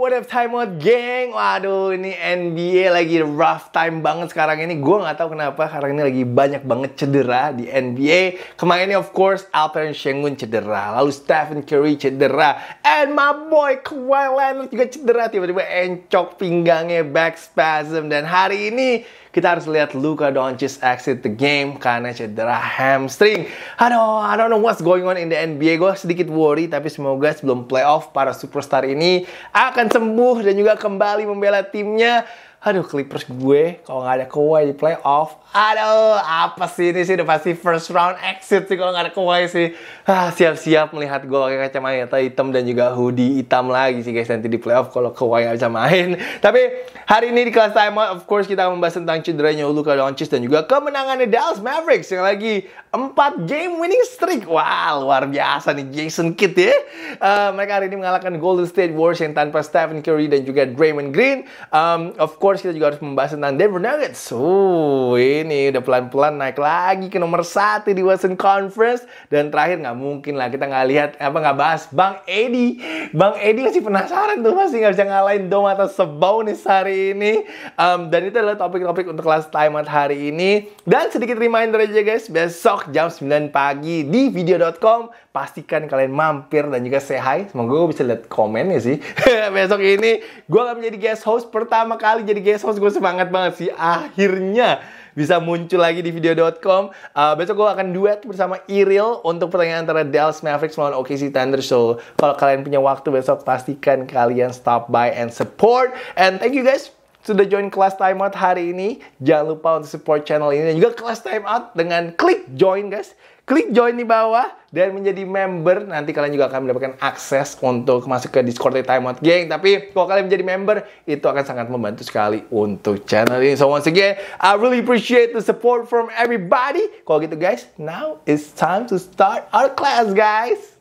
what up time out geng Waduh ini NBA lagi rough time banget sekarang ini Gue gak tahu kenapa karena ini lagi banyak banget cedera di NBA Kemarin ini of course Alperen Sengun cedera Lalu Stephen Curry cedera And my boy Kawhi Leonard juga cedera Tiba-tiba encok pinggangnya back spasm Dan hari ini kita harus lihat Luka Doncic exit the game karena cedera hamstring. Aduh, I don't know what's going on in the NBA. Gue sedikit worry, tapi semoga sebelum playoff para superstar ini akan sembuh dan juga kembali membela timnya aduh Clippers gue kalau nggak ada Kawhi di playoff, aduh apa sih ini sih udah pasti first round exit sih kalau nggak ada Kawhi sih. Ah, siap-siap melihat gue pakai kacamata hitam dan juga hoodie hitam lagi sih guys nanti di playoff kalau Kawhi nggak bisa main. Tapi hari ini di kelas time of course kita membahas tentang cederanya Luka Doncic dan juga kemenangannya Dallas Mavericks yang lagi 4 game winning streak. Wah, luar biasa nih Jason Kidd ya. Uh, mereka hari ini mengalahkan Golden State Warriors yang tanpa Stephen Curry dan juga Draymond Green. Um, of course course kita juga harus membahas tentang Denver Nuggets. Uh, ini udah pelan-pelan naik lagi ke nomor satu di Western Conference. Dan terakhir nggak mungkin lah kita nggak lihat apa nggak bahas Bang Edi. Bang Edi masih penasaran tuh masih nggak bisa ngalahin Dom atau Sabonis hari ini. Um, dan itu adalah topik-topik untuk kelas timeout hari ini. Dan sedikit reminder aja guys, besok jam 9 pagi di video.com pastikan kalian mampir dan juga say hi. Semoga gue bisa lihat komen ya sih. besok ini gue akan menjadi guest host pertama kali jadi di Gesos gue semangat banget sih akhirnya bisa muncul lagi di video.com. Uh, besok gue akan duet bersama Iril untuk pertandingan antara Dallas Mavericks melawan OKC Thunder. So, kalau kalian punya waktu besok, pastikan kalian stop by and support. And thank you guys sudah join kelas timeout hari ini. Jangan lupa untuk support channel ini dan juga kelas timeout dengan klik join guys. Klik join di bawah dan menjadi member. Nanti kalian juga akan mendapatkan akses untuk masuk ke Discord Time di Timeout Gang. Tapi kalau kalian menjadi member, itu akan sangat membantu sekali untuk channel ini. So once again, I really appreciate the support from everybody. Kalau gitu guys, now it's time to start our class guys.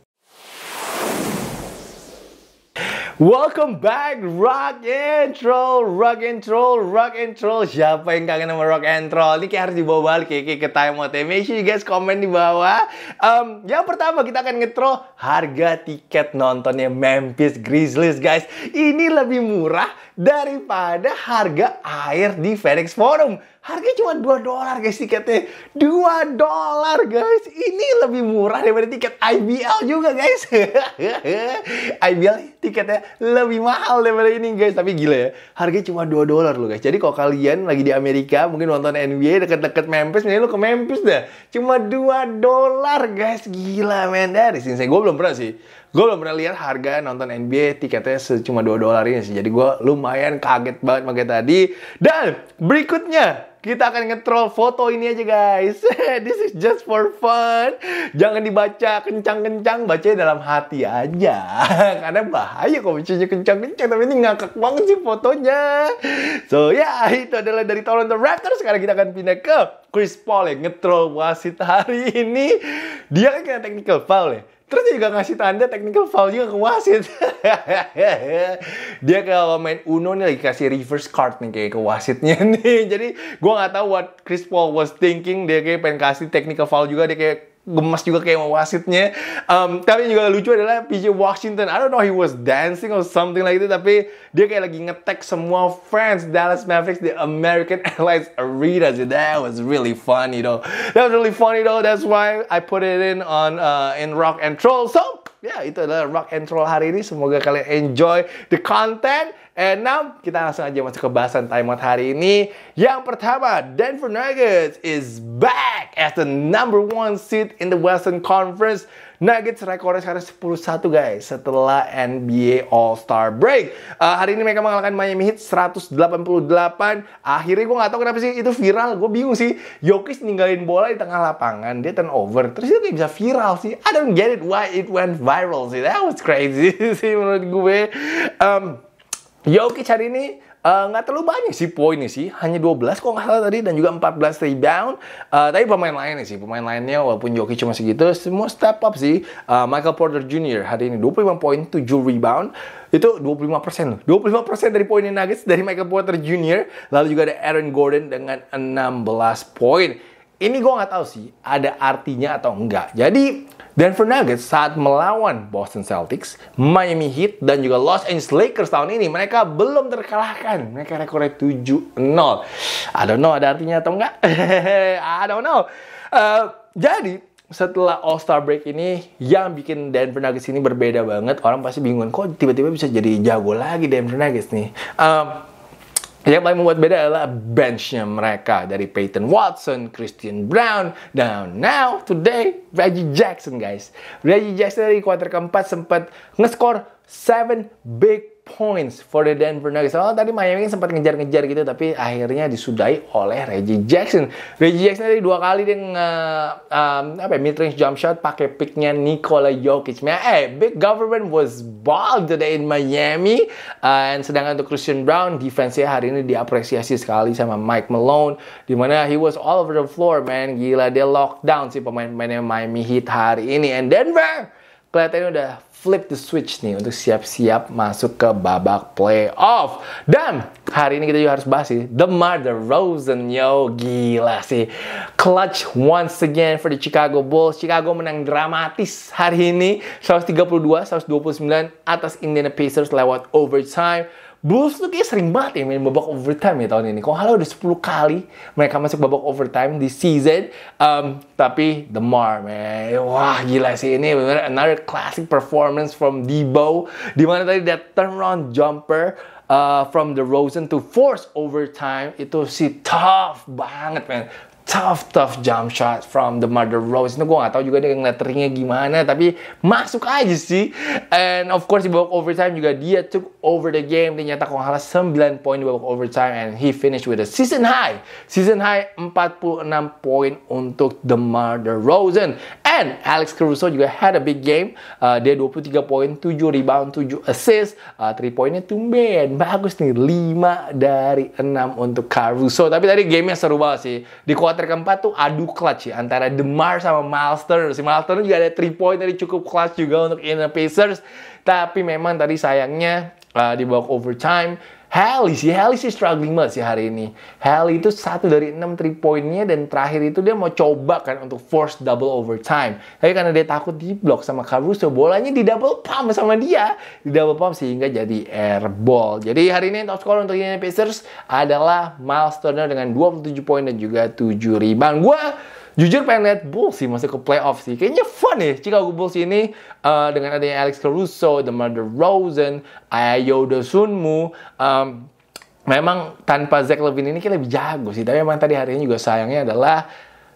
Welcome back Rock and troll, Rock and troll, Rock and troll. Siapa yang kangen sama Rock and troll? Ini kayak harus dibawa balik kayak, kayak ke time out ya. Make sure you guys komen di bawah. Um, yang pertama kita akan ngetrol harga tiket nontonnya Memphis Grizzlies guys. Ini lebih murah daripada harga air di FedEx Forum Harganya cuma 2 dolar guys tiketnya. 2 dolar guys. Ini lebih murah daripada tiket IBL juga guys. IBL tiketnya lebih mahal daripada ini guys. Tapi gila ya. Harganya cuma 2 dolar loh guys. Jadi kalau kalian lagi di Amerika mungkin nonton NBA deket-deket Memphis. Mending lu ke Memphis dah. Cuma 2 dolar guys. Gila men. Dari sini saya gue belum pernah sih gue belum pernah lihat harga nonton NBA tiketnya cuma 2 dolar ini sih. Jadi gue lumayan kaget banget pakai tadi. Dan berikutnya kita akan ngetrol foto ini aja guys. This is just for fun. Jangan dibaca kencang-kencang, bacanya dalam hati aja. Karena bahaya kalau bacanya kencang-kencang, tapi ini ngakak banget sih fotonya. So ya, yeah, itu adalah dari Toronto Raptors. Sekarang kita akan pindah ke Chris Paul yang ngetrol wasit hari ini. Dia kan kena technical foul ya Terus dia juga ngasih tanda technical foul juga ke wasit. dia kalau main Uno nih lagi kasih reverse card nih kayak ke wasitnya nih. Jadi gua nggak tahu what Chris Paul was thinking. Dia kayak pengen kasih technical foul juga. Dia kayak gemas juga kayak mau wasitnya. Um, tapi juga lucu adalah PJ Washington. I don't know he was dancing or something like that, tapi dia kayak lagi ngetek semua fans Dallas Mavericks the American Airlines Arena. So that was really funny though. That was really funny though. That's why I put it in on uh, in Rock and Troll. So ya yeah, itu adalah Rock and roll hari ini. Semoga kalian enjoy the content now kita langsung aja masuk ke bahasan timeout hari ini. Yang pertama, Denver Nuggets is back as the number one seed in the Western Conference. Nuggets rekornya sekarang 10-1 guys setelah NBA All-Star break. Uh, hari ini mereka mengalahkan Miami Heat 188. Akhirnya gue gak tau kenapa sih itu viral. Gue bingung sih. Jokic ninggalin bola di tengah lapangan. Dia turnover. Terus itu kayak bisa viral sih. I don't get it why it went viral sih. That was crazy sih menurut gue. Um, Jokic hari ini eh, nggak uh, terlalu banyak sih poinnya sih, hanya 12 kok nggak salah tadi dan juga 14 rebound. Uh, tapi pemain lainnya sih, pemain lainnya walaupun Jokic cuma segitu, semua step up sih. Uh, Michael Porter Jr. hari ini 25 poin, 7 rebound. Itu 25 persen, 25 persen dari poinnya Nuggets dari Michael Porter Jr. Lalu juga ada Aaron Gordon dengan 16 poin. Ini gue nggak tahu sih ada artinya atau enggak. Jadi Denver Nuggets saat melawan Boston Celtics, Miami Heat, dan juga Los Angeles Lakers tahun ini, mereka belum terkalahkan. Mereka rekornya 7-0. I don't know ada artinya atau enggak. I don't know. Uh, jadi, setelah All Star break ini yang bikin Denver Nuggets ini berbeda banget orang pasti bingung kok tiba-tiba bisa jadi jago lagi Denver Nuggets nih um, yang paling membuat beda adalah benchnya mereka dari Peyton Watson, Christian Brown, dan now today Reggie Jackson guys. Reggie Jackson dari kuarter keempat sempat ngeskor 7 big points for the Denver Nuggets. Oh, tadi Miami kan sempat ngejar-ngejar gitu, tapi akhirnya disudahi oleh Reggie Jackson. Reggie Jackson tadi dua kali dengan nge, um, apa ya, mid-range jump shot pakai picknya Nikola Jokic. Eh, eh, big government was bald today in Miami. Uh, and sedangkan untuk Christian Brown, defense-nya hari ini diapresiasi sekali sama Mike Malone, Dimana he was all over the floor, man. Gila, dia lockdown sih pemain-pemainnya Miami Heat hari ini. And Denver, kelihatannya udah flip the switch nih untuk siap-siap masuk ke babak playoff. Dan hari ini kita juga harus bahas sih The Mother Rosen, yo gila sih. Clutch once again for the Chicago Bulls. Chicago menang dramatis hari ini 132-129 atas Indiana Pacers lewat overtime. Bulls tuh kayak sering banget ya main babak overtime ya tahun ini. Kalau halnya udah 10 kali mereka masuk babak overtime di season. Um, tapi Mar, man. Wah, gila sih. Ini benar another classic performance from Debo. Dimana tadi that turnaround jumper uh, from the Rosen to force overtime itu sih tough banget, man tough tough jump shot from the Mother Rose. Nggak gue gak tahu juga dia letteringnya gimana, tapi masuk aja sih. And of course di babak overtime juga dia took over the game. Dia nyata kalau salah 9 poin di babak overtime and he finished with a season high. Season high 46 poin untuk the Mother Rose. And Alex Caruso juga had a big game. Uh, dia 23 poin, 7 rebound, 7 assist. Uh, 3 poinnya tumben. Bagus nih, 5 dari 6 untuk Caruso. Tapi tadi gamenya seru banget sih. Di kuota Batter keempat tuh adu clutch ya antara Demar sama Malster. Si Malster juga ada 3 point tadi cukup clutch juga untuk Indiana Pacers. Tapi memang tadi sayangnya uh, di bawah overtime Heli sih, Heli sih struggling banget sih hari ini. Heli itu satu dari enam 3 pointnya dan terakhir itu dia mau coba kan untuk force double overtime. Tapi karena dia takut di block sama Caruso, bolanya di double pump sama dia. Di double pump sehingga jadi air ball. Jadi hari ini top score untuk Indiana Pacers adalah Miles Turner dengan 27 poin dan juga 7 rebound. Gue jujur pengen lihat Bulls sih masuk ke playoff sih. Kayaknya fun ya Chicago Bulls ini uh, dengan adanya Alex Caruso, DeMar DeRozan, Ayo Dosunmu, um, memang tanpa Zach Levine ini kayak lebih jago sih. Tapi memang tadi harinya juga sayangnya adalah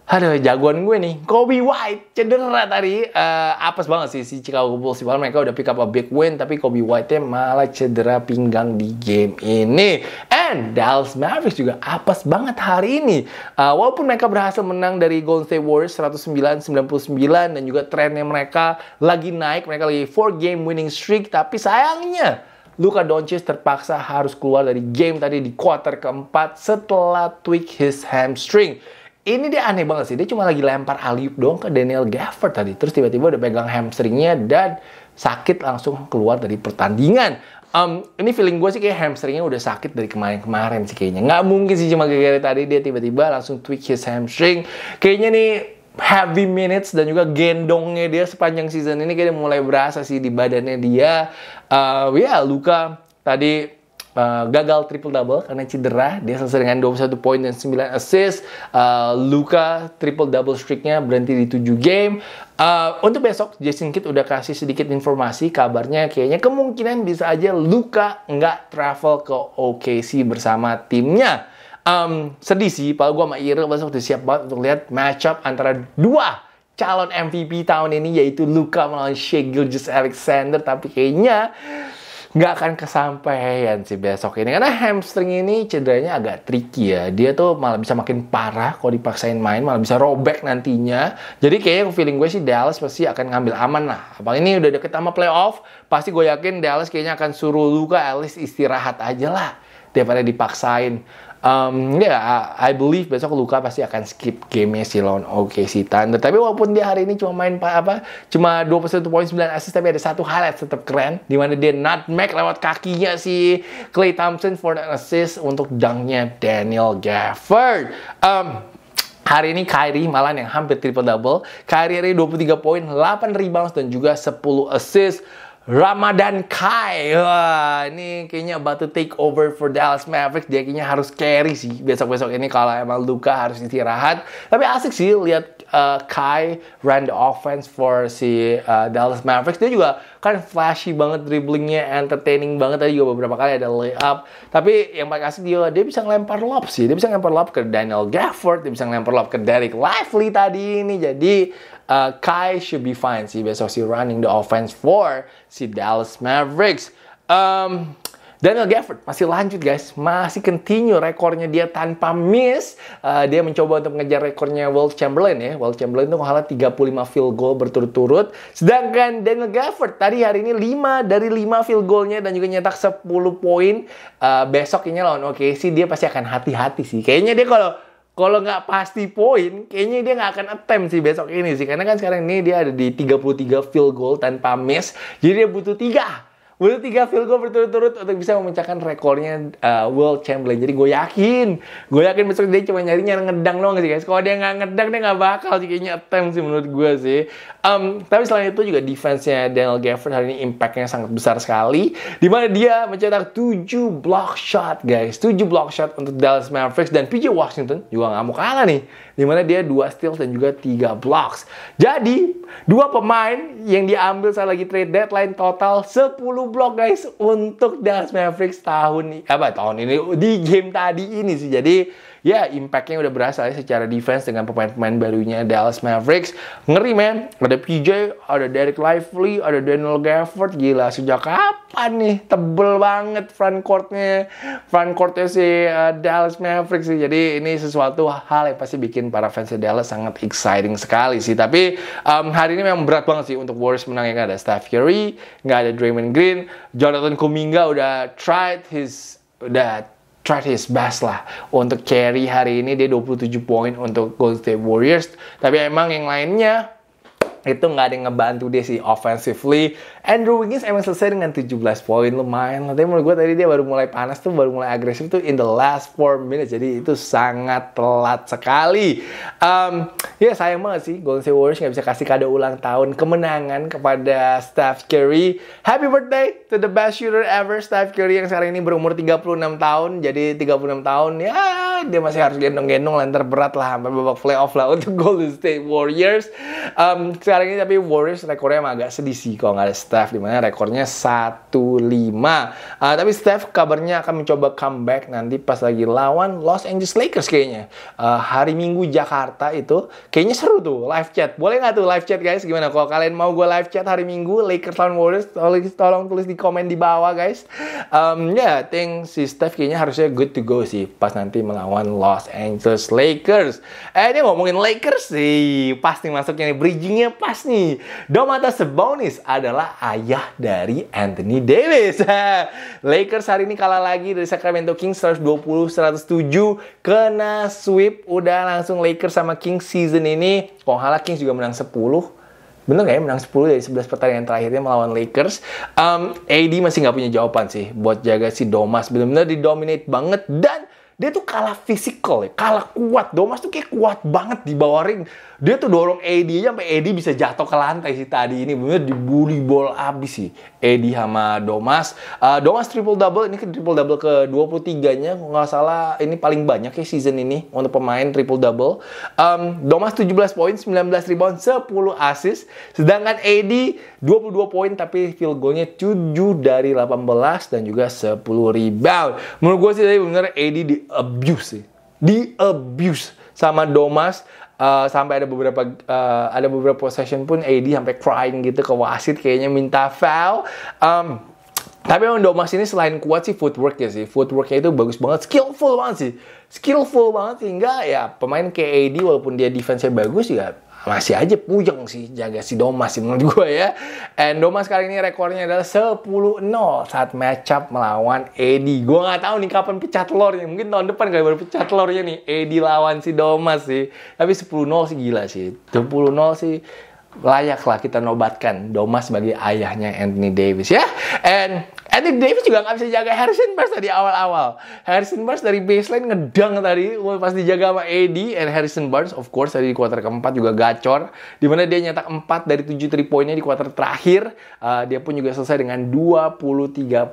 ada jagoan gue nih, Kobe White cedera tadi. Uh, apes banget sih si Chicago Bulls. sih. mereka udah pick up a big win, tapi Kobe White-nya malah cedera pinggang di game ini. And Dallas Mavericks juga apes banget hari ini. Uh, walaupun mereka berhasil menang dari Golden State Warriors 109-99 dan juga trennya mereka lagi naik, mereka lagi 4 game winning streak, tapi sayangnya Luka Doncic terpaksa harus keluar dari game tadi di quarter keempat setelah tweak his hamstring ini dia aneh banget sih. Dia cuma lagi lempar alif dong ke Daniel Gafford tadi. Terus tiba-tiba udah pegang hamstringnya dan sakit langsung keluar dari pertandingan. Um, ini feeling gue sih kayak hamstringnya udah sakit dari kemarin-kemarin sih kayaknya. Nggak mungkin sih cuma gara-gara tadi dia tiba-tiba langsung tweak his hamstring. Kayaknya nih heavy minutes dan juga gendongnya dia sepanjang season ini kayaknya mulai berasa sih di badannya dia. Uh, ya yeah, luka tadi uh, gagal triple double karena cedera. Dia selesai dengan 21 poin dan 9 assist. Uh, Luka triple double streaknya berhenti di 7 game. Uh, untuk besok Jason Kidd udah kasih sedikit informasi kabarnya kayaknya kemungkinan bisa aja Luka nggak travel ke OKC bersama timnya. Um, sedih sih, kalau gue sama Iril besok udah siap banget untuk lihat matchup antara dua calon MVP tahun ini yaitu Luka melawan Shea Gilgis Alexander tapi kayaknya nggak akan kesampaian sih besok ini karena hamstring ini cederanya agak tricky ya dia tuh malah bisa makin parah kalau dipaksain main malah bisa robek nantinya jadi kayaknya feeling gue sih Dallas pasti akan ngambil aman lah apalagi ini udah deket sama playoff pasti gue yakin Dallas kayaknya akan suruh Luka Alice istirahat aja lah daripada dipaksain um, ya yeah, I believe besok Luka pasti akan skip game si lawan OKC Thunder. Tapi walaupun dia hari ini cuma main apa cuma satu poin sembilan assist tapi ada satu highlight tetap keren di mana dia nutmeg lewat kakinya si Clay Thompson for an assist untuk dunknya Daniel Gafford. Um, Hari ini Kyrie malah yang hampir triple double. Kyrie hari 23 poin, 8 rebounds dan juga 10 assist. Ramadan Kai. Wah, ini kayaknya about to take over for Dallas Mavericks. Dia kayaknya harus carry sih besok-besok ini kalau emang Luka harus istirahat. Tapi asik sih lihat uh, Kai run the offense for si uh, Dallas Mavericks. Dia juga kan flashy banget dribblingnya, entertaining banget. Tadi juga beberapa kali ada layup. Tapi yang paling asik dia, dia bisa ngelempar lob sih. Dia bisa ngelempar lob ke Daniel Gafford, dia bisa ngelempar lob ke Derek Lively tadi ini. Jadi uh, Kai should be fine sih besok si running the offense for si Dallas Mavericks. Um, Daniel Gafford masih lanjut guys, masih continue rekornya dia tanpa miss. Uh, dia mencoba untuk mengejar rekornya world Chamberlain ya. world Chamberlain itu kalah 35 field goal berturut-turut. Sedangkan Daniel Gafford tadi hari ini 5 dari 5 field goalnya dan juga nyetak 10 poin. Uh, besok ini lawan OKC dia pasti akan hati-hati sih. Kayaknya dia kalau kalau nggak pasti poin, kayaknya dia nggak akan attempt sih besok ini sih. Karena kan sekarang ini dia ada di 33 field goal tanpa miss. Jadi dia butuh 3 Udah tiga field goal berturut-turut untuk bisa memecahkan rekornya uh, World champion Jadi gue yakin, gue yakin besok dia cuma nyari-nyari ngedang doang sih guys. Kalau dia nggak ngedang, dia nggak bakal sih kayaknya attempt sih menurut gue sih. Um, tapi selain itu juga defense-nya Daniel Gafford hari ini impact-nya sangat besar sekali. Dimana dia mencetak 7 block shot guys. 7 block shot untuk Dallas Mavericks dan PJ Washington juga nggak mau kalah nih dimana dia dua steals dan juga tiga blocks. Jadi, dua pemain yang diambil saat lagi trade deadline total 10 block guys untuk Dallas Mavericks tahun ini apa tahun ini di game tadi ini sih. Jadi ya impactnya udah berasa ya secara defense dengan pemain-pemain barunya Dallas Mavericks. Ngeri men, ada PJ, ada Derek Lively, ada Daniel Gafford, gila sejak kapan nih tebel banget front courtnya, front courtnya si uh, Dallas Mavericks sih. Jadi ini sesuatu hal yang pasti bikin para fans Dallas sangat exciting sekali sih. Tapi um, hari ini memang berat banget sih untuk Warriors menang yang ada Steph Curry, nggak ada Draymond Green, Jonathan Kuminga udah tried his udah try his best lah untuk carry hari ini dia 27 poin untuk Golden State Warriors tapi emang yang lainnya itu nggak ada yang ngebantu dia sih offensively. Andrew Wiggins emang selesai dengan 17 poin lumayan. Tapi menurut gue tadi dia baru mulai panas tuh, baru mulai agresif tuh in the last 4 minutes. Jadi itu sangat telat sekali. Um, ya yeah, sayang banget sih Golden State Warriors nggak bisa kasih kado ulang tahun kemenangan kepada Steph Curry. Happy birthday to the best shooter ever Steph Curry yang sekarang ini berumur 36 tahun. Jadi 36 tahun ya dia masih harus gendong-gendong lantar berat lah sampai babak playoff lah untuk Golden State Warriors. Um, sekarang ini tapi Warriors rekornya emang agak sedih sih kalau nggak ada Steph dimana rekornya 1-5. Uh, ah, tapi Steph kabarnya akan mencoba comeback nanti pas lagi lawan Los Angeles Lakers kayaknya. Uh, hari Minggu Jakarta itu kayaknya seru tuh live chat. Boleh nggak tuh live chat guys? Gimana kalau kalian mau gue live chat hari Minggu Lakers lawan Warriors tolong, tolong tulis di komen di bawah guys. Um, ya, yeah, I think si Steph kayaknya harusnya good to go sih pas nanti melawan Los Angeles Lakers. Eh, ini ngomongin Lakers sih, pasti masuknya nih bridgingnya pas nih. Domantas Sabonis adalah ayah dari Anthony Davis. Lakers hari ini kalah lagi dari Sacramento Kings 120-107. Kena sweep. Udah langsung Lakers sama Kings season ini. Kohala Kings juga menang 10 bener nggak ya menang 10 dari 11 pertandingan terakhirnya melawan Lakers. Um, AD masih nggak punya jawaban sih buat jaga si Domas. Bener-bener didominate banget dan dia tuh kalah fisikal ya, kalah kuat. Domas tuh kayak kuat banget di bawah ring dia tuh dorong Edi aja sampai Edi bisa jatuh ke lantai sih tadi ini bener dibully bol abis sih Edi sama Domas uh, Domas triple double ini triple double ke 23 nya nggak salah ini paling banyak ya season ini untuk pemain triple double um, Domas 17 poin 19 rebound 10 assist sedangkan Edi 22 poin tapi field nya 7 dari 18 dan juga 10 rebound menurut gue sih tadi bener Edi di abuse sih di abuse sama Domas uh, sampai ada beberapa uh, ada beberapa possession pun AD sampai crying gitu ke wasit kayaknya minta foul. Um, tapi memang Domas ini selain kuat sih footworknya sih. Footworknya itu bagus banget. Skillful banget sih. Skillful banget sehingga ya pemain KAD walaupun dia defense-nya bagus ya masih aja puyeng sih jaga si Domas sih menurut gue ya. And Domas kali ini rekornya adalah 10-0 saat match up melawan Eddie. Gue gak tahu nih kapan pecah telurnya. Mungkin tahun depan kali baru pecah telurnya nih. Eddie lawan si Domas sih. Tapi 10-0 sih gila sih. 10-0 sih layaklah kita nobatkan Doma sebagai ayahnya Anthony Davis ya. And Anthony Davis juga nggak bisa jaga Harrison Barnes tadi awal-awal. Harrison Barnes dari baseline ngedang tadi, pas dijaga sama AD and Harrison Barnes of course tadi di kuarter keempat juga gacor, dimana dia nyetak 4 dari 7 3 poinnya di kuarter terakhir. Uh, dia pun juga selesai dengan 23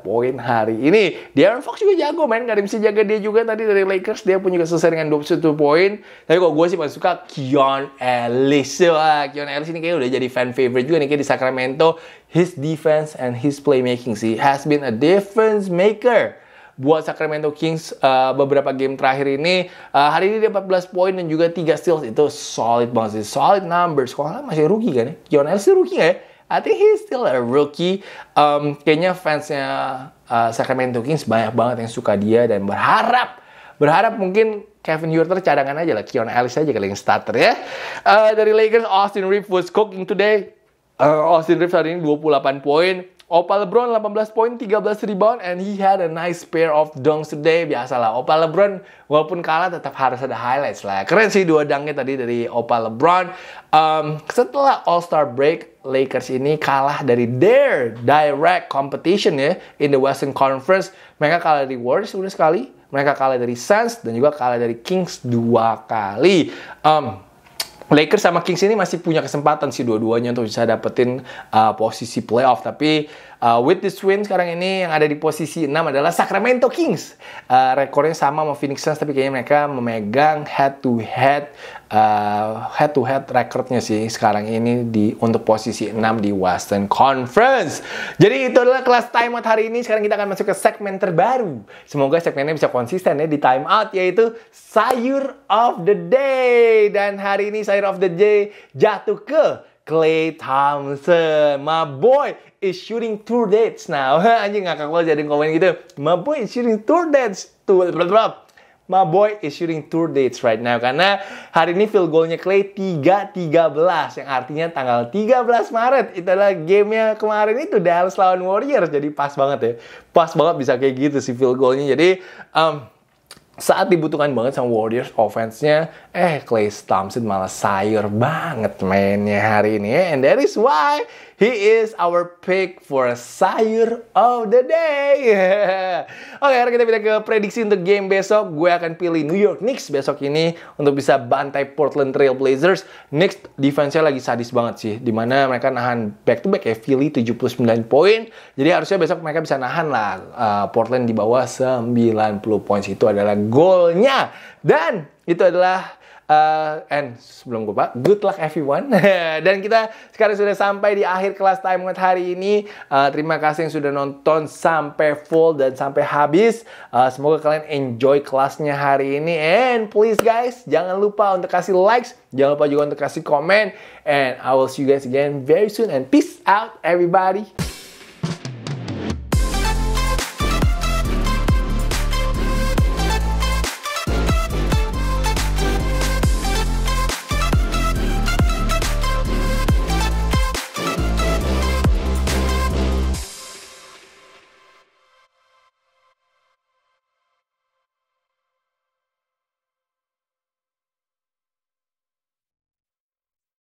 poin hari ini. Darren Fox juga jago main, gak ada bisa jaga dia juga tadi dari Lakers. Dia pun juga selesai dengan 21 poin. Tapi kok gue sih paling suka Kion Ellis. Wah, Kion Ellis ini kayaknya udah jadi fan favorite juga nih kayak di Sacramento his defense and his playmaking sih has been a difference maker buat Sacramento Kings uh, beberapa game terakhir ini uh, hari ini dia 14 poin dan juga 3 steals itu solid banget sih solid numbers kok masih rookie kan ya Kion Ellis rookie ya I think he's still a rookie um, kayaknya fansnya uh, Sacramento Kings banyak banget yang suka dia dan berharap berharap mungkin Kevin Huerter cadangan aja lah Kion Ellis aja kali yang starter ya uh, dari Lakers Austin Reeves was cooking today Uh, Austin Reeves hari ini 28 poin. Opa LeBron 18 poin, 13 rebound, and he had a nice pair of dunks today. Biasalah, Opa LeBron walaupun kalah tetap harus ada highlights lah. Keren sih dua dunknya tadi dari Opa LeBron. Um, setelah All-Star break, Lakers ini kalah dari their direct competition ya in the Western Conference. Mereka kalah dari Warriors udah sekali, mereka kalah dari Suns, dan juga kalah dari Kings dua kali. Um, Lakers sama Kings ini masih punya kesempatan sih dua-duanya untuk bisa dapetin uh, posisi playoff tapi Uh, with the win sekarang ini yang ada di posisi 6 adalah Sacramento Kings. Uh, rekornya sama sama Phoenix Suns tapi kayaknya mereka memegang head to head uh, head to head recordnya sih sekarang ini di untuk posisi 6 di Western Conference. Jadi itu adalah kelas timeout hari ini. Sekarang kita akan masuk ke segmen terbaru. Semoga segmennya bisa konsisten ya di timeout yaitu sayur of the day dan hari ini sayur of the day jatuh ke Clay Thompson. My boy is shooting two dates now. Anjing ngakak lo jadi komen gitu. My boy is shooting two dates. Tuh, My boy is shooting tour dates right now karena hari ini field goalnya Clay tiga belas, yang artinya tanggal tiga belas Maret itu adalah gamenya kemarin itu Dallas lawan Warriors jadi pas banget ya pas banget bisa kayak gitu si field goalnya jadi um, saat dibutuhkan banget sama Warriors offense-nya, eh Clay Thompson malah sayur banget mainnya hari ini. And that is why He is our pick for sayur of the day. Oke, sekarang kita pindah ke prediksi untuk game besok. Gue akan pilih New York Knicks besok ini untuk bisa bantai Portland Trail Blazers. Knicks defense-nya lagi sadis banget sih. Dimana mereka nahan back-to-back -back ya, Philly 79 poin. Jadi harusnya besok mereka bisa nahan lah uh, Portland di bawah 90 poin. Itu adalah golnya. Dan itu adalah Uh, and sebelum gue pak, good luck everyone. Dan kita sekarang sudah sampai di akhir kelas Time Out hari ini. Uh, terima kasih yang sudah nonton sampai full dan sampai habis. Uh, semoga kalian enjoy kelasnya hari ini. And please guys, jangan lupa untuk kasih likes. Jangan lupa juga untuk kasih komen. And I will see you guys again very soon. And peace out everybody.